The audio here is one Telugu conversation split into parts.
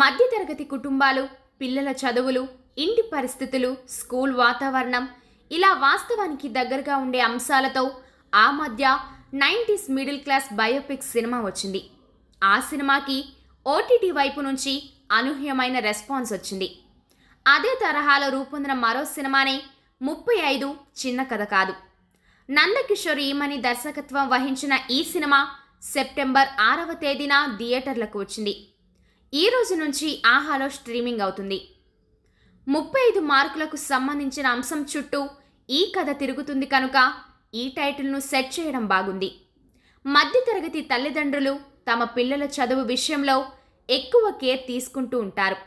మధ్యతరగతి కుటుంబాలు పిల్లల చదువులు ఇంటి పరిస్థితులు స్కూల్ వాతావరణం ఇలా వాస్తవానికి దగ్గరగా ఉండే అంశాలతో ఆ మధ్య నైంటీస్ మిడిల్ క్లాస్ బయోపిక్ సినిమా వచ్చింది ఆ సినిమాకి ఓటీటీ వైపు నుంచి అనూహ్యమైన రెస్పాన్స్ వచ్చింది అదే తరహాలో రూపొందిన మరో సినిమానే ముప్పై ఐదు చిన్న కథ కాదు నందకిషోర్ ఈమని దర్శకత్వం వహించిన ఈ సినిమా సెప్టెంబర్ ఆరవ తేదీన థియేటర్లకు వచ్చింది ఈ రోజు నుంచి ఆహాలో స్ట్రీమింగ్ అవుతుంది ముప్పై ఐదు మార్కులకు సంబంధించిన అంశం చుట్టూ ఈ కథ తిరుగుతుంది కనుక ఈ టైటిల్ను సెట్ చేయడం బాగుంది మధ్యతరగతి తల్లిదండ్రులు తమ పిల్లల చదువు విషయంలో ఎక్కువ కేర్ తీసుకుంటూ ఉంటారు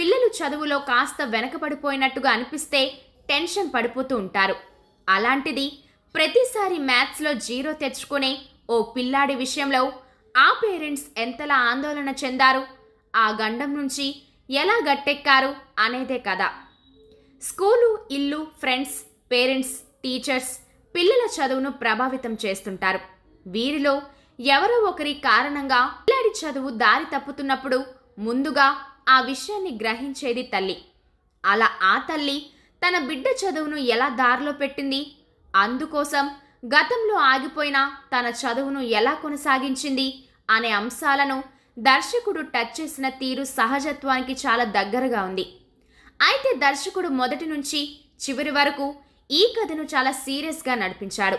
పిల్లలు చదువులో కాస్త వెనకబడిపోయినట్టుగా అనిపిస్తే టెన్షన్ పడిపోతూ ఉంటారు అలాంటిది ప్రతిసారి మ్యాథ్స్లో జీరో తెచ్చుకునే ఓ పిల్లాడి విషయంలో ఆ పేరెంట్స్ ఎంతలా ఆందోళన చెందారు ఆ గండం నుంచి ఎలా గట్టెక్కారు అనేదే కదా స్కూలు ఇల్లు ఫ్రెండ్స్ పేరెంట్స్ టీచర్స్ పిల్లల చదువును ప్రభావితం చేస్తుంటారు వీరిలో ఎవరో ఒకరి కారణంగా పిల్లాడి చదువు దారి తప్పుతున్నప్పుడు ముందుగా ఆ విషయాన్ని గ్రహించేది తల్లి అలా ఆ తల్లి తన బిడ్డ చదువును ఎలా దారిలో పెట్టింది అందుకోసం గతంలో ఆగిపోయిన తన చదువును ఎలా కొనసాగించింది అనే అంశాలను దర్శకుడు టచ్ చేసిన తీరు సహజత్వానికి చాలా దగ్గరగా ఉంది అయితే దర్శకుడు మొదటి నుంచి చివరి వరకు ఈ కథను చాలా సీరియస్గా నడిపించాడు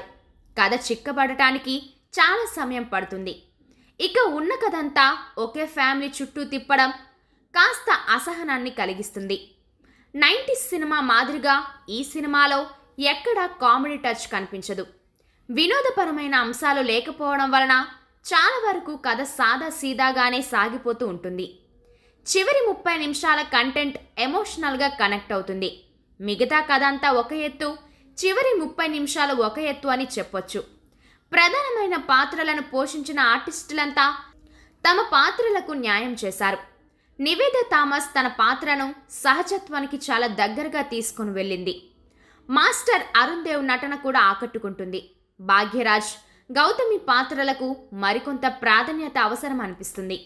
కథ చిక్కబడటానికి చాలా సమయం పడుతుంది ఇక ఉన్న కథంతా ఒకే ఫ్యామిలీ చుట్టూ తిప్పడం కాస్త అసహనాన్ని కలిగిస్తుంది నైంటీస్ సినిమా మాదిరిగా ఈ సినిమాలో ఎక్కడా కామెడీ టచ్ కనిపించదు వినోదపరమైన అంశాలు లేకపోవడం వలన చాలా వరకు కథ సాదా సీదాగానే సాగిపోతూ ఉంటుంది చివరి ముప్పై నిమిషాల కంటెంట్ ఎమోషనల్గా కనెక్ట్ అవుతుంది మిగతా కథ అంతా ఒక ఎత్తు చివరి ముప్పై నిమిషాలు ఒక ఎత్తు అని చెప్పొచ్చు ప్రధానమైన పాత్రలను పోషించిన ఆర్టిస్టులంతా తమ పాత్రలకు న్యాయం చేశారు నివేద థామస్ తన పాత్రను సహజత్వానికి చాలా దగ్గరగా తీసుకుని వెళ్ళింది మాస్టర్ అరుణ్ దేవ్ నటన కూడా ఆకట్టుకుంటుంది భాగ్యరాజ్ గౌతమి పాత్రలకు మరికొంత ప్రాధాన్యత అవసరం అనిపిస్తుంది